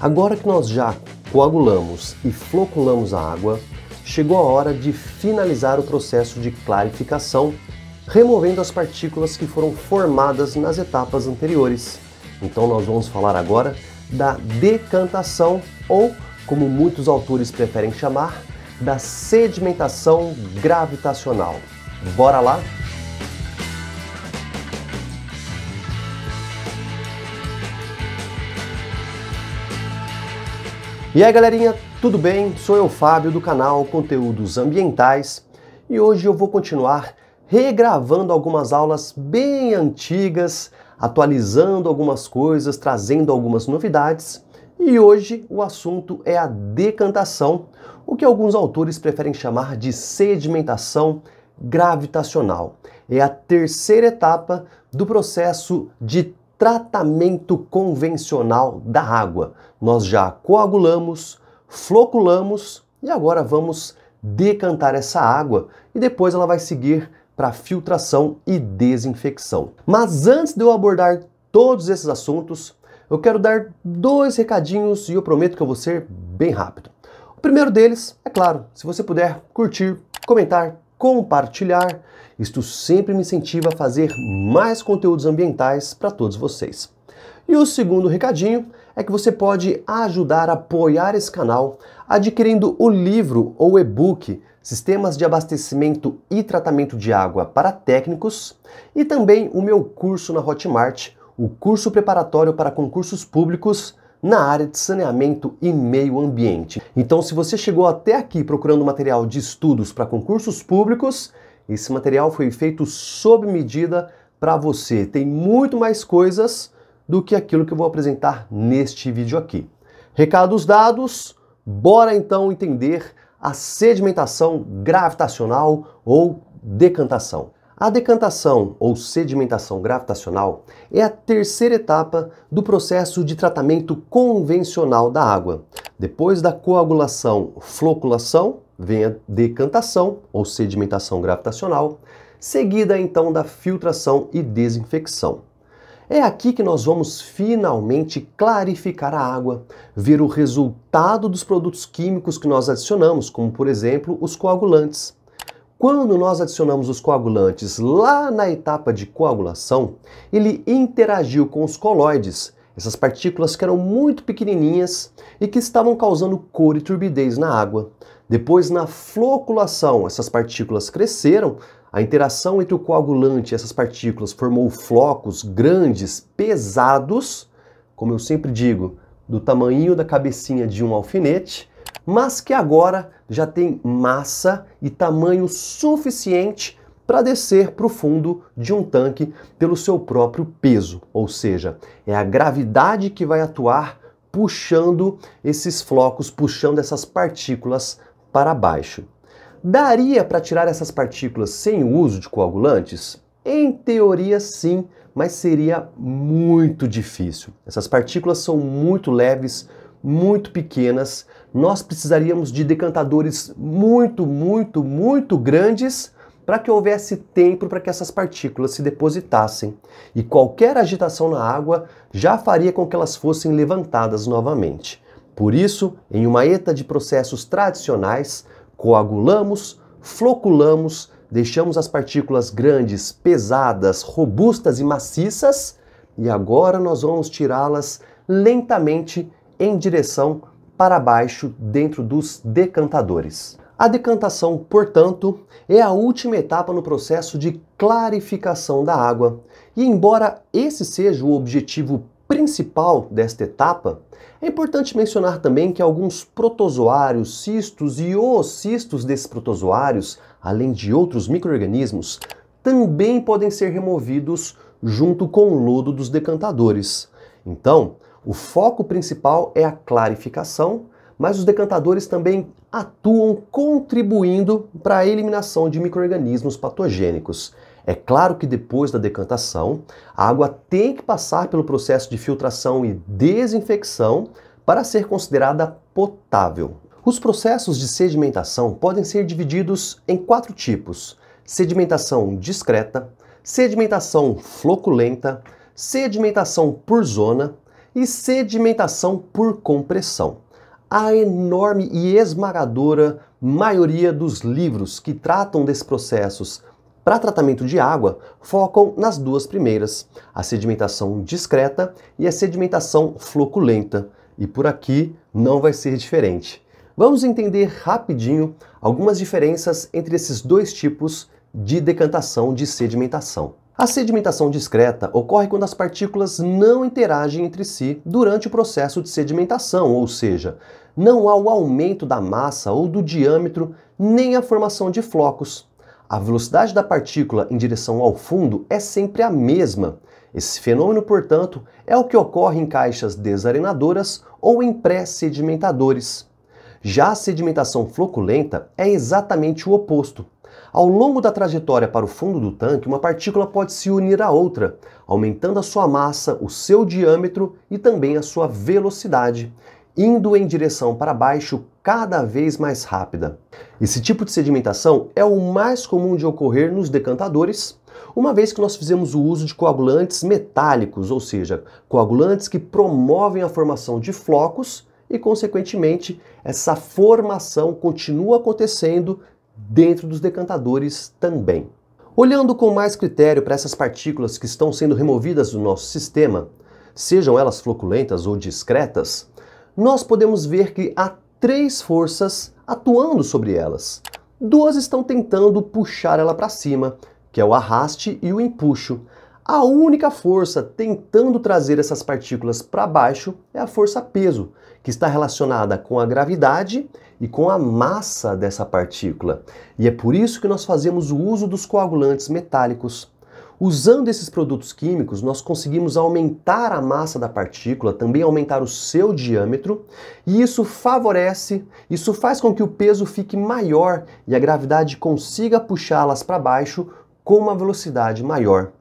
Agora que nós já coagulamos e floculamos a água, chegou a hora de finalizar o processo de clarificação, removendo as partículas que foram formadas nas etapas anteriores. Então nós vamos falar agora da decantação ou, como muitos autores preferem chamar, da sedimentação gravitacional. Bora lá? E aí galerinha, tudo bem? Sou eu, Fábio, do canal Conteúdos Ambientais e hoje eu vou continuar regravando algumas aulas bem antigas, atualizando algumas coisas, trazendo algumas novidades. E hoje o assunto é a decantação, o que alguns autores preferem chamar de sedimentação gravitacional. É a terceira etapa do processo de tratamento convencional da água. Nós já coagulamos, floculamos e agora vamos decantar essa água e depois ela vai seguir para filtração e desinfecção. Mas antes de eu abordar todos esses assuntos, eu quero dar dois recadinhos e eu prometo que eu vou ser bem rápido. O primeiro deles, é claro, se você puder curtir, comentar, compartilhar. Isto sempre me incentiva a fazer mais conteúdos ambientais para todos vocês. E o segundo recadinho é que você pode ajudar a apoiar esse canal adquirindo o livro ou e-book Sistemas de Abastecimento e Tratamento de Água para Técnicos e também o meu curso na Hotmart, o curso preparatório para concursos públicos na área de saneamento e meio ambiente. Então, se você chegou até aqui procurando material de estudos para concursos públicos, esse material foi feito sob medida para você. Tem muito mais coisas do que aquilo que eu vou apresentar neste vídeo aqui. Recados dados, bora então entender a sedimentação gravitacional ou decantação. A decantação ou sedimentação gravitacional é a terceira etapa do processo de tratamento convencional da água. Depois da coagulação, floculação, vem a decantação ou sedimentação gravitacional, seguida então da filtração e desinfecção. É aqui que nós vamos finalmente clarificar a água, ver o resultado dos produtos químicos que nós adicionamos, como por exemplo os coagulantes. Quando nós adicionamos os coagulantes lá na etapa de coagulação, ele interagiu com os colóides, essas partículas que eram muito pequenininhas e que estavam causando cor e turbidez na água. Depois, na floculação, essas partículas cresceram, a interação entre o coagulante e essas partículas formou flocos grandes, pesados, como eu sempre digo, do tamanho da cabecinha de um alfinete, mas que agora já tem massa e tamanho suficiente para descer para o fundo de um tanque pelo seu próprio peso, ou seja, é a gravidade que vai atuar puxando esses flocos, puxando essas partículas para baixo. Daria para tirar essas partículas sem o uso de coagulantes? Em teoria, sim, mas seria muito difícil. Essas partículas são muito leves, muito pequenas nós precisaríamos de decantadores muito, muito, muito grandes para que houvesse tempo para que essas partículas se depositassem. E qualquer agitação na água já faria com que elas fossem levantadas novamente. Por isso, em uma eta de processos tradicionais, coagulamos, floculamos, deixamos as partículas grandes, pesadas, robustas e maciças, e agora nós vamos tirá-las lentamente em direção para baixo dentro dos decantadores. A decantação, portanto, é a última etapa no processo de clarificação da água. E embora esse seja o objetivo principal desta etapa, é importante mencionar também que alguns protozoários, cistos e oocistos desses protozoários, além de outros microrganismos, também podem ser removidos junto com o lodo dos decantadores. Então, o foco principal é a clarificação, mas os decantadores também atuam contribuindo para a eliminação de microrganismos patogênicos. É claro que depois da decantação, a água tem que passar pelo processo de filtração e desinfecção para ser considerada potável. Os processos de sedimentação podem ser divididos em quatro tipos: sedimentação discreta, sedimentação floculenta, sedimentação por zona e sedimentação por compressão. A enorme e esmagadora maioria dos livros que tratam desses processos para tratamento de água focam nas duas primeiras, a sedimentação discreta e a sedimentação floculenta. E por aqui não vai ser diferente. Vamos entender rapidinho algumas diferenças entre esses dois tipos de decantação de sedimentação. A sedimentação discreta ocorre quando as partículas não interagem entre si durante o processo de sedimentação, ou seja, não há o aumento da massa ou do diâmetro, nem a formação de flocos. A velocidade da partícula em direção ao fundo é sempre a mesma. Esse fenômeno, portanto, é o que ocorre em caixas desarenadoras ou em pré-sedimentadores. Já a sedimentação floculenta é exatamente o oposto. Ao longo da trajetória para o fundo do tanque, uma partícula pode se unir a outra, aumentando a sua massa, o seu diâmetro e também a sua velocidade, indo em direção para baixo cada vez mais rápida. Esse tipo de sedimentação é o mais comum de ocorrer nos decantadores, uma vez que nós fizemos o uso de coagulantes metálicos, ou seja, coagulantes que promovem a formação de flocos e, consequentemente, essa formação continua acontecendo dentro dos decantadores também. Olhando com mais critério para essas partículas que estão sendo removidas do nosso sistema, sejam elas floculentas ou discretas, nós podemos ver que há três forças atuando sobre elas. Duas estão tentando puxar ela para cima, que é o arraste e o empuxo, a única força tentando trazer essas partículas para baixo é a força peso, que está relacionada com a gravidade e com a massa dessa partícula. E é por isso que nós fazemos o uso dos coagulantes metálicos. Usando esses produtos químicos, nós conseguimos aumentar a massa da partícula, também aumentar o seu diâmetro, e isso favorece, isso faz com que o peso fique maior e a gravidade consiga puxá-las para baixo com uma velocidade maior.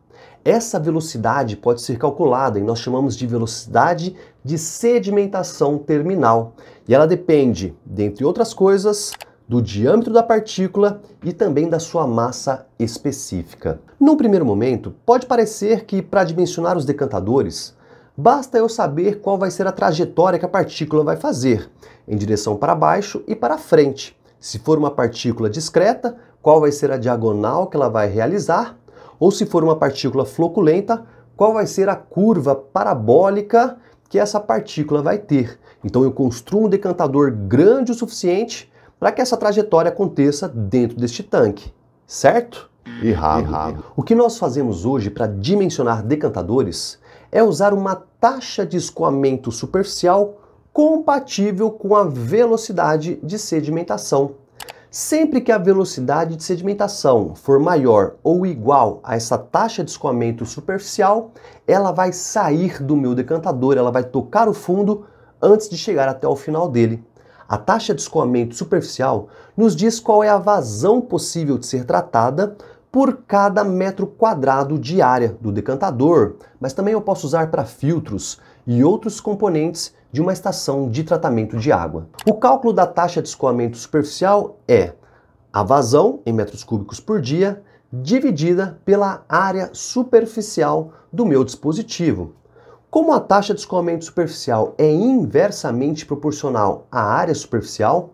Essa velocidade pode ser calculada e nós chamamos de velocidade de sedimentação terminal. E ela depende, dentre outras coisas, do diâmetro da partícula e também da sua massa específica. Num primeiro momento, pode parecer que para dimensionar os decantadores, basta eu saber qual vai ser a trajetória que a partícula vai fazer, em direção para baixo e para frente. Se for uma partícula discreta, qual vai ser a diagonal que ela vai realizar ou se for uma partícula floculenta, qual vai ser a curva parabólica que essa partícula vai ter. Então eu construo um decantador grande o suficiente para que essa trajetória aconteça dentro deste tanque, certo? Errado. Errado. O que nós fazemos hoje para dimensionar decantadores é usar uma taxa de escoamento superficial compatível com a velocidade de sedimentação. Sempre que a velocidade de sedimentação for maior ou igual a essa taxa de escoamento superficial, ela vai sair do meu decantador, ela vai tocar o fundo antes de chegar até o final dele. A taxa de escoamento superficial nos diz qual é a vazão possível de ser tratada por cada metro quadrado de área do decantador, mas também eu posso usar para filtros e outros componentes de uma estação de tratamento de água. O cálculo da taxa de escoamento superficial é a vazão em metros cúbicos por dia dividida pela área superficial do meu dispositivo. Como a taxa de escoamento superficial é inversamente proporcional à área superficial,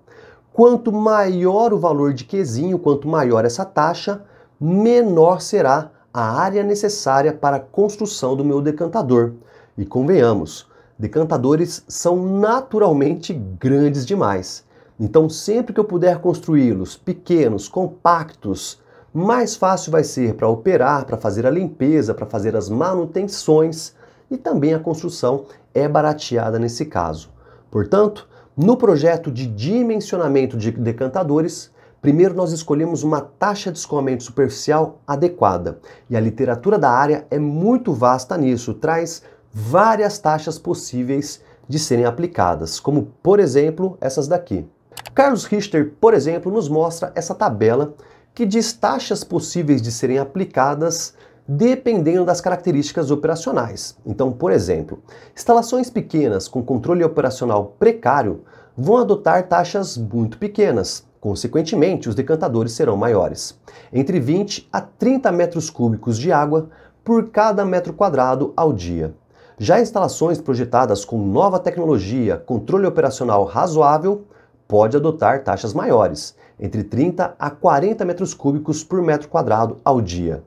quanto maior o valor de Qzinho, quanto maior essa taxa, menor será a área necessária para a construção do meu decantador. E convenhamos, decantadores são naturalmente grandes demais. Então, sempre que eu puder construí-los pequenos, compactos, mais fácil vai ser para operar, para fazer a limpeza, para fazer as manutenções e também a construção é barateada nesse caso. Portanto, no projeto de dimensionamento de decantadores, primeiro nós escolhemos uma taxa de escoamento superficial adequada. E a literatura da área é muito vasta nisso, traz várias taxas possíveis de serem aplicadas, como por exemplo essas daqui. Carlos Richter, por exemplo, nos mostra essa tabela que diz taxas possíveis de serem aplicadas dependendo das características operacionais. Então, por exemplo, instalações pequenas com controle operacional precário vão adotar taxas muito pequenas. Consequentemente, os decantadores serão maiores, entre 20 a 30 metros cúbicos de água por cada metro quadrado ao dia. Já instalações projetadas com nova tecnologia, controle operacional razoável, pode adotar taxas maiores, entre 30 a 40 metros cúbicos por metro quadrado ao dia.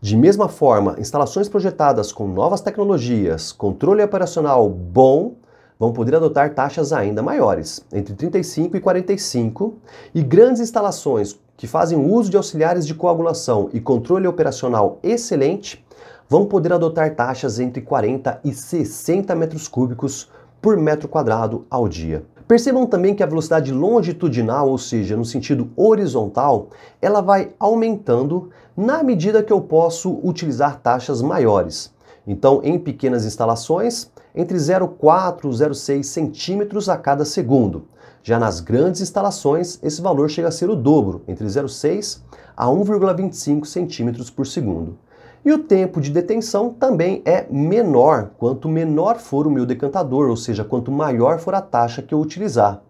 De mesma forma, instalações projetadas com novas tecnologias, controle operacional bom, vão poder adotar taxas ainda maiores, entre 35 e 45, e grandes instalações que fazem uso de auxiliares de coagulação e controle operacional excelente vão poder adotar taxas entre 40 e 60 metros cúbicos por metro quadrado ao dia. Percebam também que a velocidade longitudinal, ou seja, no sentido horizontal, ela vai aumentando na medida que eu posso utilizar taxas maiores. Então, em pequenas instalações, entre 0,4 e 0,6 centímetros a cada segundo. Já nas grandes instalações, esse valor chega a ser o dobro, entre 0,6 a 1,25 centímetros por segundo. E o tempo de detenção também é menor quanto menor for o meu decantador, ou seja, quanto maior for a taxa que eu utilizar.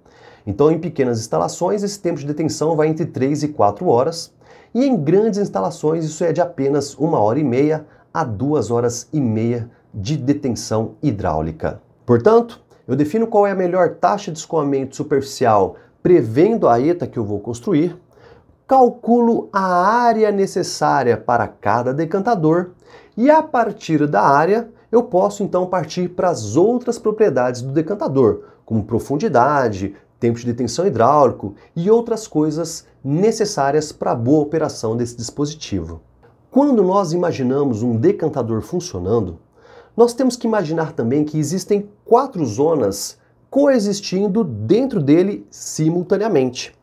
Então, em pequenas instalações, esse tempo de detenção vai entre 3 e 4 horas, e em grandes instalações, isso é de apenas 1 hora e meia a 2 horas e meia de detenção hidráulica. Portanto, eu defino qual é a melhor taxa de escoamento superficial prevendo a ETA que eu vou construir, calculo a área necessária para cada decantador e a partir da área eu posso então partir para as outras propriedades do decantador, como profundidade, tempo de detenção hidráulico e outras coisas necessárias para a boa operação desse dispositivo. Quando nós imaginamos um decantador funcionando, nós temos que imaginar também que existem quatro zonas coexistindo dentro dele simultaneamente.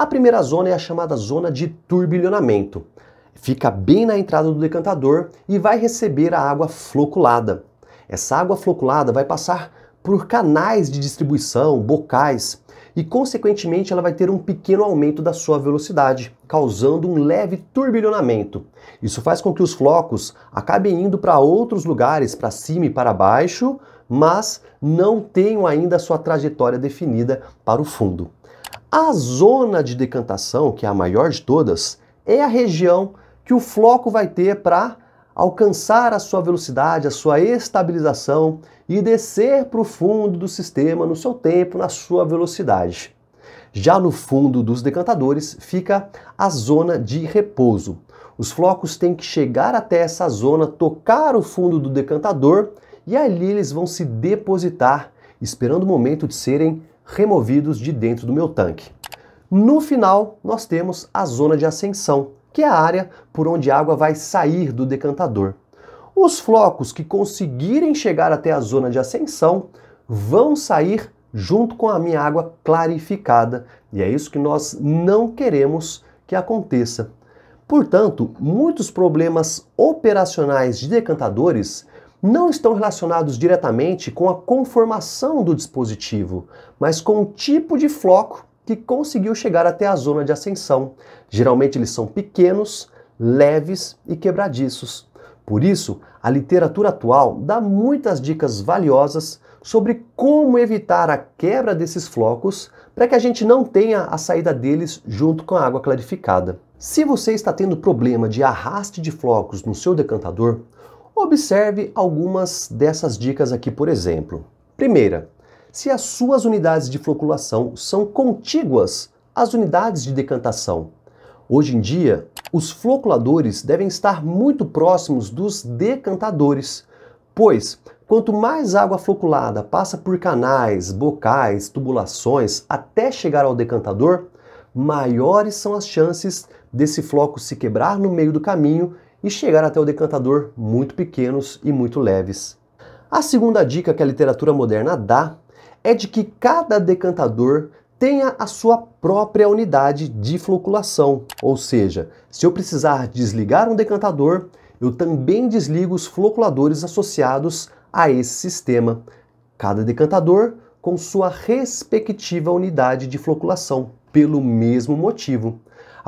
A primeira zona é a chamada zona de turbilhonamento. Fica bem na entrada do decantador e vai receber a água floculada. Essa água floculada vai passar por canais de distribuição, bocais, e consequentemente ela vai ter um pequeno aumento da sua velocidade, causando um leve turbilhonamento. Isso faz com que os flocos acabem indo para outros lugares, para cima e para baixo, mas não tenham ainda a sua trajetória definida para o fundo. A zona de decantação, que é a maior de todas, é a região que o floco vai ter para alcançar a sua velocidade, a sua estabilização e descer para o fundo do sistema no seu tempo, na sua velocidade. Já no fundo dos decantadores fica a zona de repouso. Os flocos têm que chegar até essa zona, tocar o fundo do decantador e ali eles vão se depositar, esperando o momento de serem removidos de dentro do meu tanque. No final, nós temos a zona de ascensão, que é a área por onde a água vai sair do decantador. Os flocos que conseguirem chegar até a zona de ascensão vão sair junto com a minha água clarificada, e é isso que nós não queremos que aconteça. Portanto, muitos problemas operacionais de decantadores não estão relacionados diretamente com a conformação do dispositivo, mas com o tipo de floco que conseguiu chegar até a zona de ascensão. Geralmente eles são pequenos, leves e quebradiços. Por isso, a literatura atual dá muitas dicas valiosas sobre como evitar a quebra desses flocos para que a gente não tenha a saída deles junto com a água clarificada. Se você está tendo problema de arraste de flocos no seu decantador, Observe algumas dessas dicas aqui, por exemplo. Primeira, se as suas unidades de floculação são contíguas às unidades de decantação. Hoje em dia, os floculadores devem estar muito próximos dos decantadores, pois quanto mais água floculada passa por canais, bocais, tubulações até chegar ao decantador, maiores são as chances desse floco se quebrar no meio do caminho e chegar até o decantador muito pequenos e muito leves. A segunda dica que a literatura moderna dá é de que cada decantador tenha a sua própria unidade de floculação, ou seja, se eu precisar desligar um decantador, eu também desligo os floculadores associados a esse sistema, cada decantador com sua respectiva unidade de floculação, pelo mesmo motivo.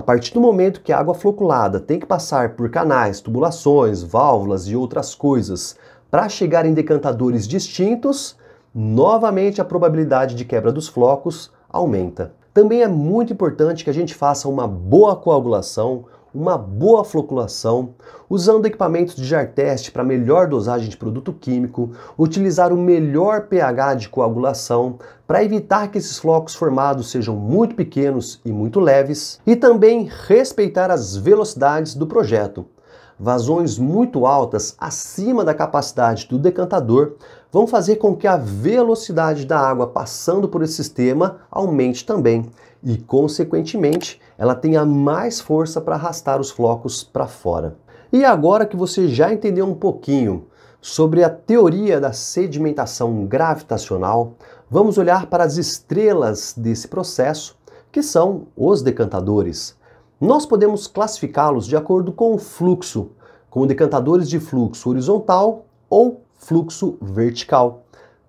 A partir do momento que a água floculada tem que passar por canais, tubulações, válvulas e outras coisas para chegar em decantadores distintos, novamente a probabilidade de quebra dos flocos aumenta. Também é muito importante que a gente faça uma boa coagulação, uma boa floculação, usando equipamentos de jar test para melhor dosagem de produto químico, utilizar o melhor pH de coagulação para evitar que esses flocos formados sejam muito pequenos e muito leves, e também respeitar as velocidades do projeto. Vazões muito altas acima da capacidade do decantador vão fazer com que a velocidade da água passando por esse sistema aumente também, e, consequentemente, ela tenha mais força para arrastar os flocos para fora. E agora que você já entendeu um pouquinho sobre a teoria da sedimentação gravitacional, vamos olhar para as estrelas desse processo, que são os decantadores. Nós podemos classificá-los de acordo com o fluxo, como decantadores de fluxo horizontal ou fluxo vertical.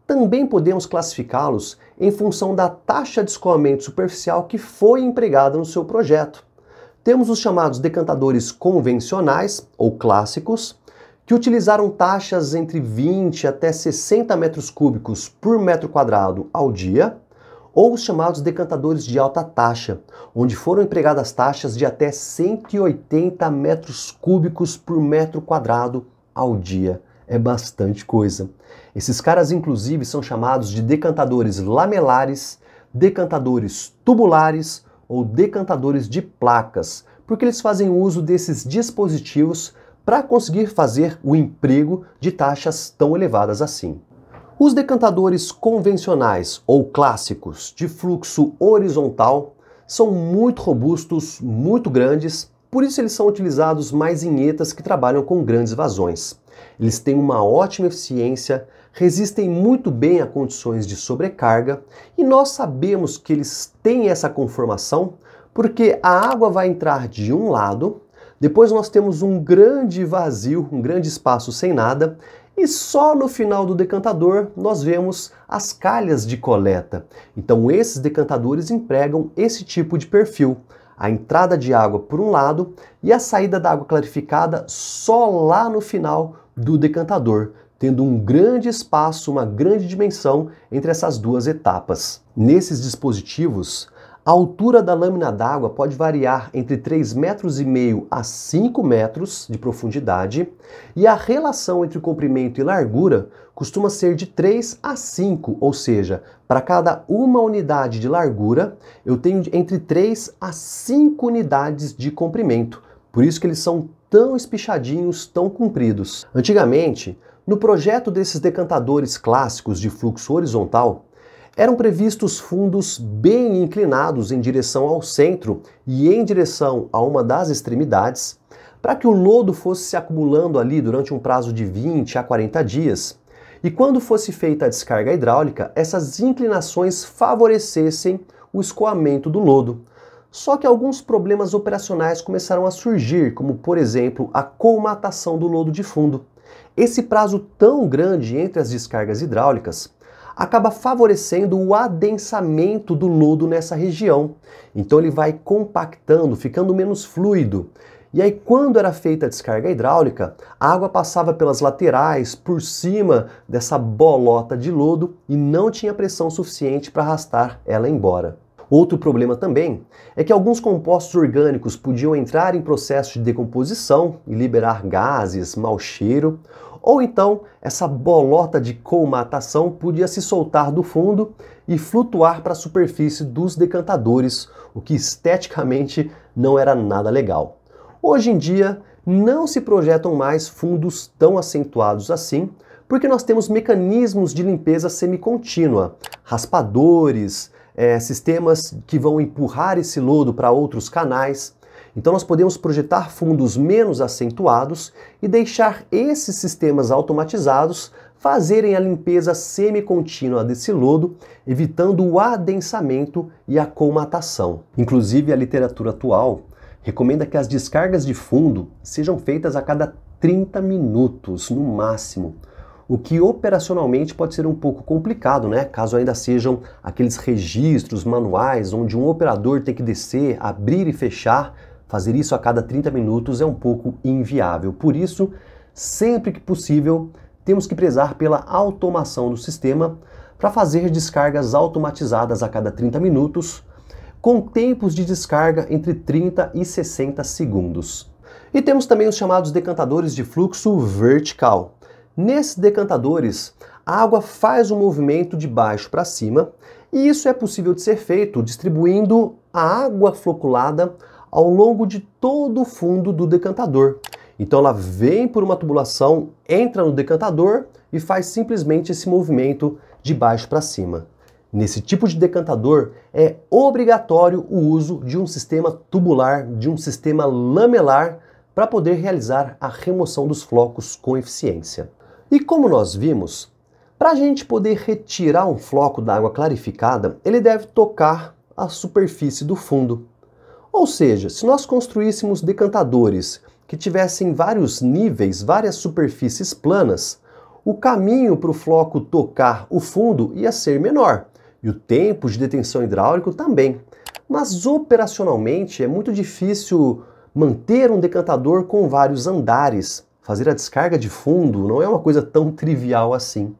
Também podemos classificá-los em função da taxa de escoamento superficial que foi empregada no seu projeto. Temos os chamados decantadores convencionais, ou clássicos, que utilizaram taxas entre 20 até 60 metros cúbicos por metro quadrado ao dia, ou os chamados decantadores de alta taxa, onde foram empregadas taxas de até 180 metros cúbicos por metro quadrado ao dia é bastante coisa. Esses caras, inclusive, são chamados de decantadores lamelares, decantadores tubulares ou decantadores de placas, porque eles fazem uso desses dispositivos para conseguir fazer o emprego de taxas tão elevadas assim. Os decantadores convencionais ou clássicos de fluxo horizontal são muito robustos, muito grandes, por isso eles são utilizados mais em etas que trabalham com grandes vazões. Eles têm uma ótima eficiência, resistem muito bem a condições de sobrecarga e nós sabemos que eles têm essa conformação porque a água vai entrar de um lado, depois nós temos um grande vazio, um grande espaço sem nada, e só no final do decantador nós vemos as calhas de coleta. Então esses decantadores empregam esse tipo de perfil. A entrada de água por um lado e a saída da água clarificada só lá no final, do decantador, tendo um grande espaço, uma grande dimensão entre essas duas etapas. Nesses dispositivos, a altura da lâmina d'água pode variar entre 3,5 metros e meio a 5 metros de profundidade, e a relação entre comprimento e largura costuma ser de 3 a 5, ou seja, para cada uma unidade de largura, eu tenho entre 3 a 5 unidades de comprimento. Por isso que eles são tão espichadinhos, tão compridos. Antigamente, no projeto desses decantadores clássicos de fluxo horizontal, eram previstos fundos bem inclinados em direção ao centro e em direção a uma das extremidades, para que o lodo fosse se acumulando ali durante um prazo de 20 a 40 dias. E quando fosse feita a descarga hidráulica, essas inclinações favorecessem o escoamento do lodo, só que alguns problemas operacionais começaram a surgir, como por exemplo a colmatação do lodo de fundo. Esse prazo tão grande entre as descargas hidráulicas acaba favorecendo o adensamento do lodo nessa região. Então ele vai compactando, ficando menos fluido. E aí, quando era feita a descarga hidráulica, a água passava pelas laterais, por cima dessa bolota de lodo e não tinha pressão suficiente para arrastar ela embora. Outro problema também é que alguns compostos orgânicos podiam entrar em processo de decomposição e liberar gases, mau cheiro, ou então essa bolota de colmatação podia se soltar do fundo e flutuar para a superfície dos decantadores, o que esteticamente não era nada legal. Hoje em dia, não se projetam mais fundos tão acentuados assim, porque nós temos mecanismos de limpeza semicontínua, raspadores, é, sistemas que vão empurrar esse lodo para outros canais. Então, nós podemos projetar fundos menos acentuados e deixar esses sistemas automatizados fazerem a limpeza semicontínua desse lodo, evitando o adensamento e a colmatação. Inclusive, a literatura atual recomenda que as descargas de fundo sejam feitas a cada 30 minutos no máximo o que operacionalmente pode ser um pouco complicado, né? Caso ainda sejam aqueles registros manuais onde um operador tem que descer, abrir e fechar, fazer isso a cada 30 minutos é um pouco inviável. Por isso, sempre que possível, temos que prezar pela automação do sistema para fazer descargas automatizadas a cada 30 minutos, com tempos de descarga entre 30 e 60 segundos. E temos também os chamados decantadores de fluxo vertical. Nesses decantadores, a água faz um movimento de baixo para cima, e isso é possível de ser feito distribuindo a água floculada ao longo de todo o fundo do decantador. Então ela vem por uma tubulação, entra no decantador e faz simplesmente esse movimento de baixo para cima. Nesse tipo de decantador é obrigatório o uso de um sistema tubular, de um sistema lamelar para poder realizar a remoção dos flocos com eficiência. E como nós vimos, para a gente poder retirar um floco da água clarificada, ele deve tocar a superfície do fundo. Ou seja, se nós construíssemos decantadores que tivessem vários níveis, várias superfícies planas, o caminho para o floco tocar o fundo ia ser menor e o tempo de detenção hidráulico também. Mas operacionalmente é muito difícil manter um decantador com vários andares, Fazer a descarga de fundo não é uma coisa tão trivial assim.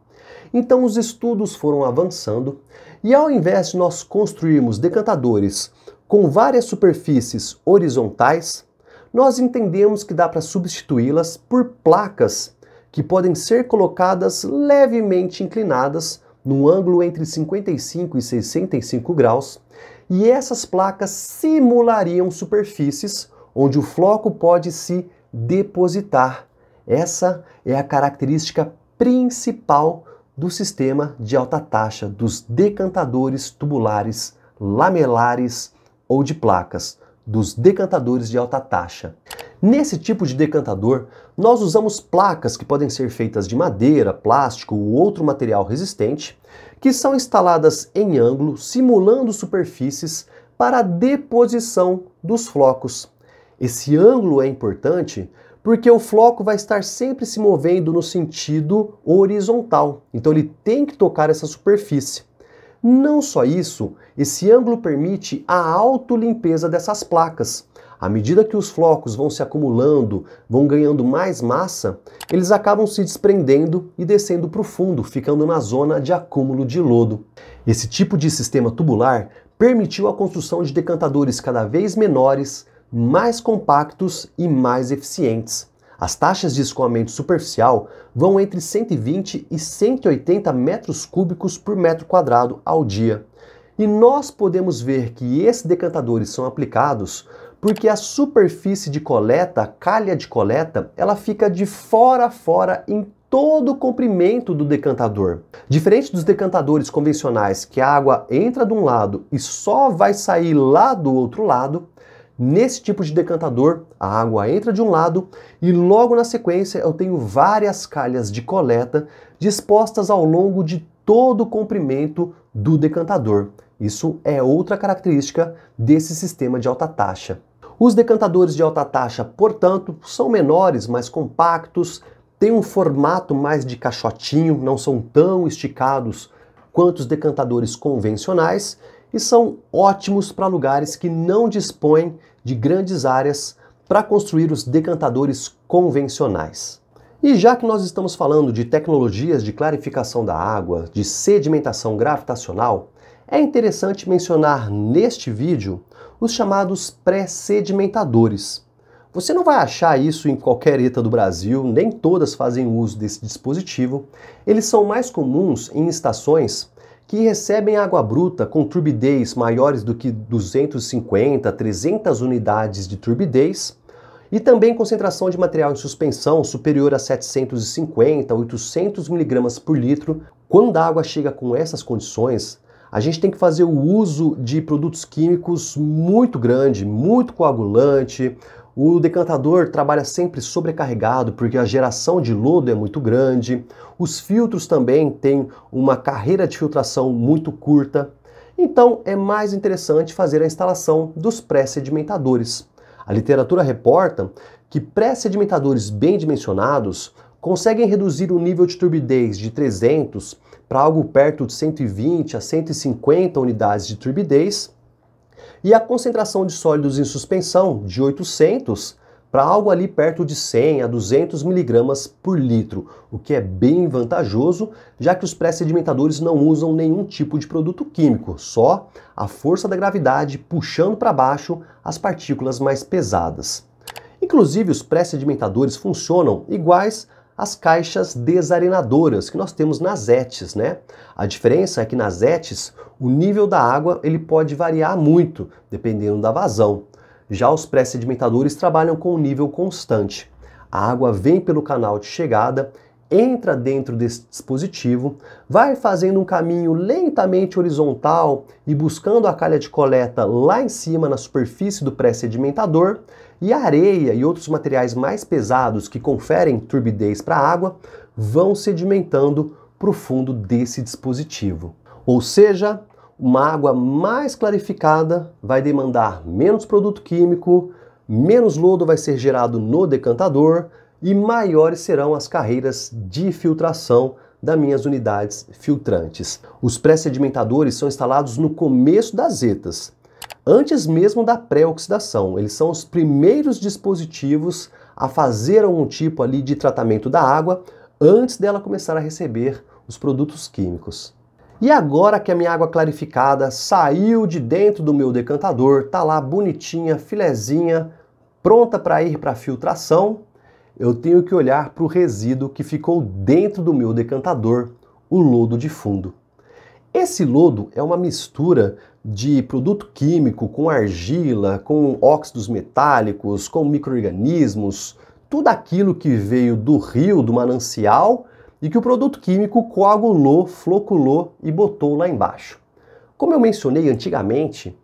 Então os estudos foram avançando e ao invés de nós construirmos decantadores com várias superfícies horizontais, nós entendemos que dá para substituí-las por placas que podem ser colocadas levemente inclinadas num ângulo entre 55 e 65 graus, e essas placas simulariam superfícies onde o floco pode se depositar essa é a característica principal do sistema de alta taxa, dos decantadores tubulares, lamelares ou de placas, dos decantadores de alta taxa. Nesse tipo de decantador, nós usamos placas que podem ser feitas de madeira, plástico ou outro material resistente, que são instaladas em ângulo, simulando superfícies para a deposição dos flocos. Esse ângulo é importante porque o floco vai estar sempre se movendo no sentido horizontal, então ele tem que tocar essa superfície. Não só isso, esse ângulo permite a autolimpeza dessas placas. À medida que os flocos vão se acumulando, vão ganhando mais massa, eles acabam se desprendendo e descendo para o fundo, ficando na zona de acúmulo de lodo. Esse tipo de sistema tubular permitiu a construção de decantadores cada vez menores, mais compactos e mais eficientes. As taxas de escoamento superficial vão entre 120 e 180 metros cúbicos por metro quadrado ao dia. E nós podemos ver que esses decantadores são aplicados porque a superfície de coleta, a calha de coleta, ela fica de fora a fora em todo o comprimento do decantador. Diferente dos decantadores convencionais que a água entra de um lado e só vai sair lá do outro lado, Nesse tipo de decantador, a água entra de um lado e logo na sequência eu tenho várias calhas de coleta dispostas ao longo de todo o comprimento do decantador. Isso é outra característica desse sistema de alta taxa. Os decantadores de alta taxa, portanto, são menores, mais compactos, têm um formato mais de caixotinho, não são tão esticados quanto os decantadores convencionais e são ótimos para lugares que não dispõem de grandes áreas para construir os decantadores convencionais. E já que nós estamos falando de tecnologias de clarificação da água, de sedimentação gravitacional, é interessante mencionar neste vídeo os chamados pré-sedimentadores. Você não vai achar isso em qualquer ETA do Brasil, nem todas fazem uso desse dispositivo. Eles são mais comuns em estações que recebem água bruta com turbidez maiores do que 250, 300 unidades de turbidez e também concentração de material em suspensão superior a 750, 800 mg por litro. Quando a água chega com essas condições, a gente tem que fazer o uso de produtos químicos muito grande, muito coagulante, o decantador trabalha sempre sobrecarregado porque a geração de lodo é muito grande. Os filtros também têm uma carreira de filtração muito curta. Então é mais interessante fazer a instalação dos pré-sedimentadores. A literatura reporta que pré-sedimentadores bem dimensionados conseguem reduzir o nível de turbidez de 300 para algo perto de 120 a 150 unidades de turbidez e a concentração de sólidos em suspensão de 800 para algo ali perto de 100 a 200 miligramas por litro, o que é bem vantajoso, já que os pré-sedimentadores não usam nenhum tipo de produto químico, só a força da gravidade puxando para baixo as partículas mais pesadas. Inclusive, os pré-sedimentadores funcionam iguais as caixas desarenadoras que nós temos nas etes, né? A diferença é que nas etes o nível da água ele pode variar muito, dependendo da vazão. Já os pré-sedimentadores trabalham com um nível constante. A água vem pelo canal de chegada, entra dentro desse dispositivo, vai fazendo um caminho lentamente horizontal e buscando a calha de coleta lá em cima na superfície do pré-sedimentador e a areia e outros materiais mais pesados que conferem turbidez para a água vão sedimentando para o fundo desse dispositivo. Ou seja, uma água mais clarificada vai demandar menos produto químico, menos lodo vai ser gerado no decantador e maiores serão as carreiras de filtração das minhas unidades filtrantes. Os pré-sedimentadores são instalados no começo das zetas antes mesmo da pré-oxidação. Eles são os primeiros dispositivos a fazer algum tipo ali de tratamento da água antes dela começar a receber os produtos químicos. E agora que a minha água clarificada saiu de dentro do meu decantador, tá lá bonitinha, filezinha, pronta para ir para a filtração, eu tenho que olhar para o resíduo que ficou dentro do meu decantador, o lodo de fundo. Esse lodo é uma mistura de produto químico com argila, com óxidos metálicos, com micro-organismos, tudo aquilo que veio do rio, do manancial e que o produto químico coagulou, floculou e botou lá embaixo. Como eu mencionei antigamente,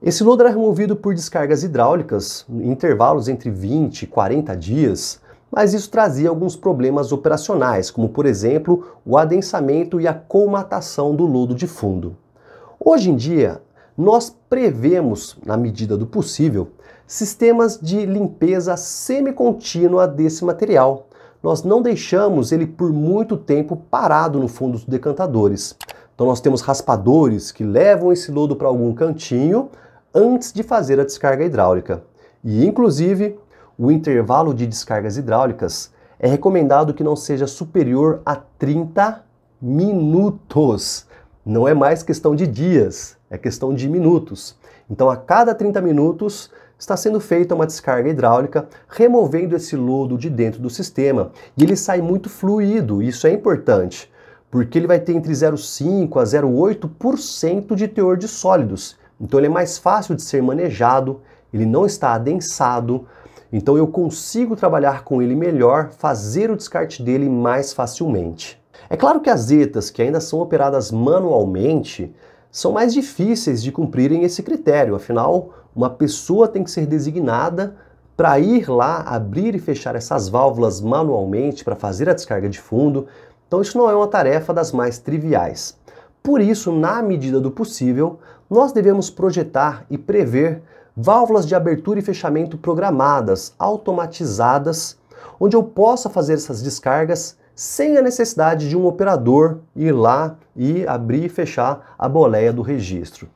esse lodo era removido por descargas hidráulicas em intervalos entre 20 e 40 dias mas isso trazia alguns problemas operacionais, como por exemplo o adensamento e a colmatação do lodo de fundo. Hoje em dia, nós prevemos, na medida do possível, sistemas de limpeza semicontínua desse material. Nós não deixamos ele por muito tempo parado no fundo dos decantadores. Então nós temos raspadores que levam esse lodo para algum cantinho antes de fazer a descarga hidráulica. E inclusive o intervalo de descargas hidráulicas, é recomendado que não seja superior a 30 minutos. Não é mais questão de dias, é questão de minutos. Então, a cada 30 minutos está sendo feita uma descarga hidráulica, removendo esse lodo de dentro do sistema. E ele sai muito fluido, isso é importante, porque ele vai ter entre 0,5 a 0,8% de teor de sólidos. Então ele é mais fácil de ser manejado, ele não está adensado, então eu consigo trabalhar com ele melhor, fazer o descarte dele mais facilmente. É claro que as zetas que ainda são operadas manualmente são mais difíceis de cumprirem esse critério, afinal, uma pessoa tem que ser designada para ir lá abrir e fechar essas válvulas manualmente para fazer a descarga de fundo. Então isso não é uma tarefa das mais triviais. Por isso, na medida do possível, nós devemos projetar e prever válvulas de abertura e fechamento programadas, automatizadas, onde eu possa fazer essas descargas sem a necessidade de um operador ir lá e abrir e fechar a boleia do registro.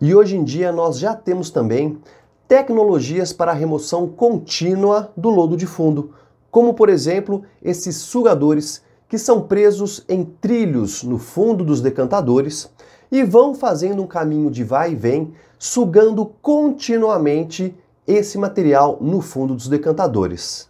E hoje em dia nós já temos também tecnologias para remoção contínua do lodo de fundo, como por exemplo esses sugadores que são presos em trilhos no fundo dos decantadores e vão fazendo um caminho de vai e vem sugando continuamente esse material no fundo dos decantadores.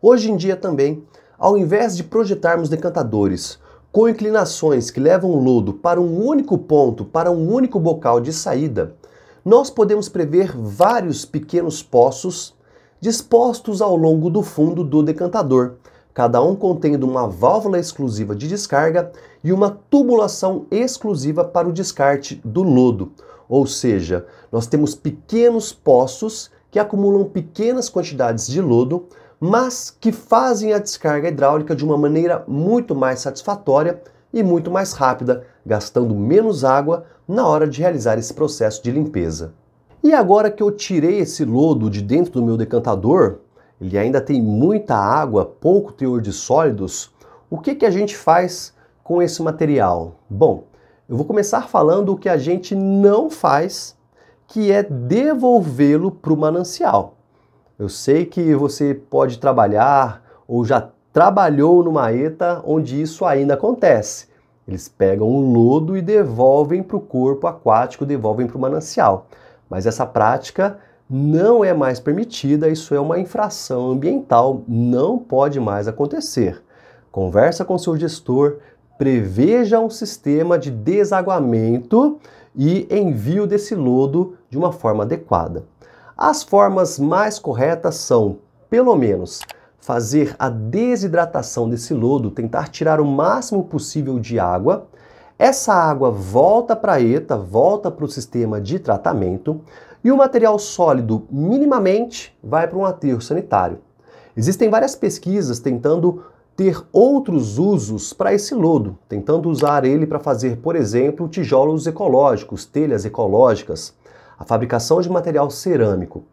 Hoje em dia também, ao invés de projetarmos decantadores com inclinações que levam o lodo para um único ponto, para um único bocal de saída, nós podemos prever vários pequenos poços dispostos ao longo do fundo do decantador, cada um contendo uma válvula exclusiva de descarga e uma tubulação exclusiva para o descarte do lodo, ou seja, nós temos pequenos poços que acumulam pequenas quantidades de lodo, mas que fazem a descarga hidráulica de uma maneira muito mais satisfatória e muito mais rápida, gastando menos água na hora de realizar esse processo de limpeza. E agora que eu tirei esse lodo de dentro do meu decantador, ele ainda tem muita água, pouco teor de sólidos, o que, que a gente faz com esse material? Bom, eu vou começar falando o que a gente não faz, que é devolvê-lo para o manancial. Eu sei que você pode trabalhar ou já trabalhou numa ETA onde isso ainda acontece. Eles pegam o lodo e devolvem para o corpo aquático, devolvem para o manancial. Mas essa prática não é mais permitida, isso é uma infração ambiental, não pode mais acontecer. Conversa com seu gestor, preveja um sistema de desaguamento e envio desse lodo de uma forma adequada. As formas mais corretas são, pelo menos, fazer a desidratação desse lodo, tentar tirar o máximo possível de água. Essa água volta para a ETA, volta para o sistema de tratamento e o material sólido minimamente vai para um aterro sanitário. Existem várias pesquisas tentando ter outros usos para esse lodo, tentando usar ele para fazer, por exemplo, tijolos ecológicos, telhas ecológicas, a fabricação de material cerâmico.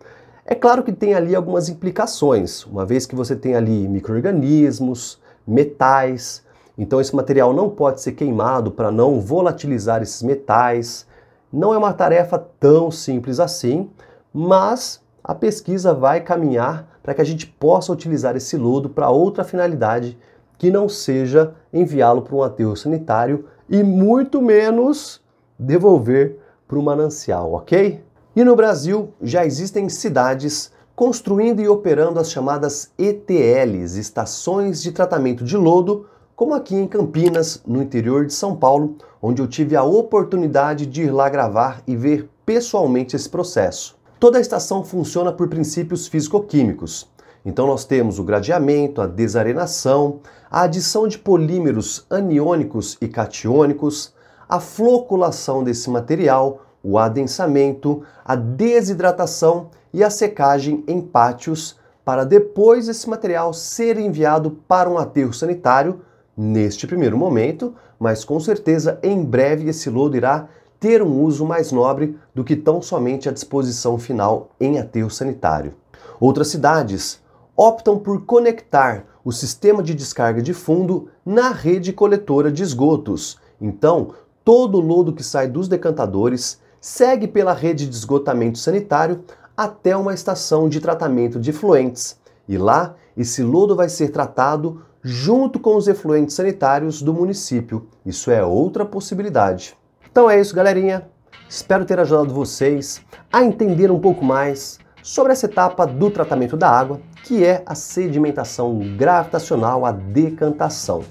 É claro que tem ali algumas implicações, uma vez que você tem ali micro-organismos, metais, então esse material não pode ser queimado para não volatilizar esses metais. Não é uma tarefa tão simples assim, mas a pesquisa vai caminhar para que a gente possa utilizar esse lodo para outra finalidade que não seja enviá-lo para um aterro sanitário e muito menos devolver para o manancial, ok? E no Brasil já existem cidades construindo e operando as chamadas ETLs, estações de tratamento de lodo, como aqui em Campinas, no interior de São Paulo, onde eu tive a oportunidade de ir lá gravar e ver pessoalmente esse processo. Toda a estação funciona por princípios físico-químicos. Então nós temos o gradeamento, a desarenação, a adição de polímeros aniônicos e catiônicos, a floculação desse material, o adensamento, a desidratação e a secagem em pátios para depois esse material ser enviado para um aterro sanitário neste primeiro momento, mas com certeza em breve esse lodo irá ter um uso mais nobre do que tão somente a disposição final em aterro sanitário. Outras cidades optam por conectar o sistema de descarga de fundo na rede coletora de esgotos. Então, todo o lodo que sai dos decantadores segue pela rede de esgotamento sanitário até uma estação de tratamento de efluentes. E lá, esse lodo vai ser tratado junto com os efluentes sanitários do município. Isso é outra possibilidade. Então é isso, galerinha. Espero ter ajudado vocês a entender um pouco mais sobre essa etapa do tratamento da água, que é a sedimentação gravitacional, a decantação.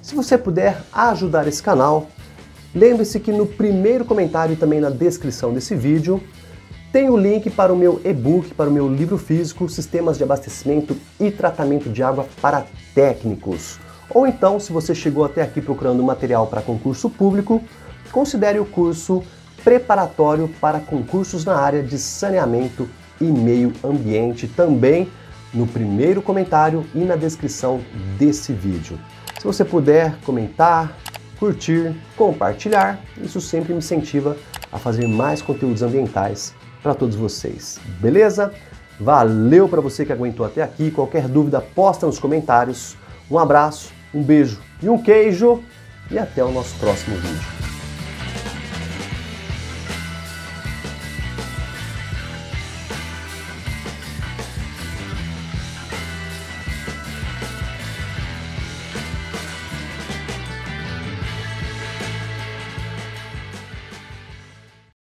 Se você puder ajudar esse canal, lembre-se que no primeiro comentário e também na descrição desse vídeo tem o link para o meu e-book, para o meu livro físico, Sistemas de Abastecimento e Tratamento de Água para Técnicos. Ou então, se você chegou até aqui procurando material para concurso público, considere o curso preparatório para concursos na área de saneamento e meio ambiente também no primeiro comentário e na descrição desse vídeo. Se você puder comentar, curtir, compartilhar, isso sempre me incentiva a fazer mais conteúdos ambientais para todos vocês. Beleza? Valeu para você que aguentou até aqui. Qualquer dúvida, posta nos comentários. Um abraço, um beijo e um queijo e até o nosso próximo vídeo.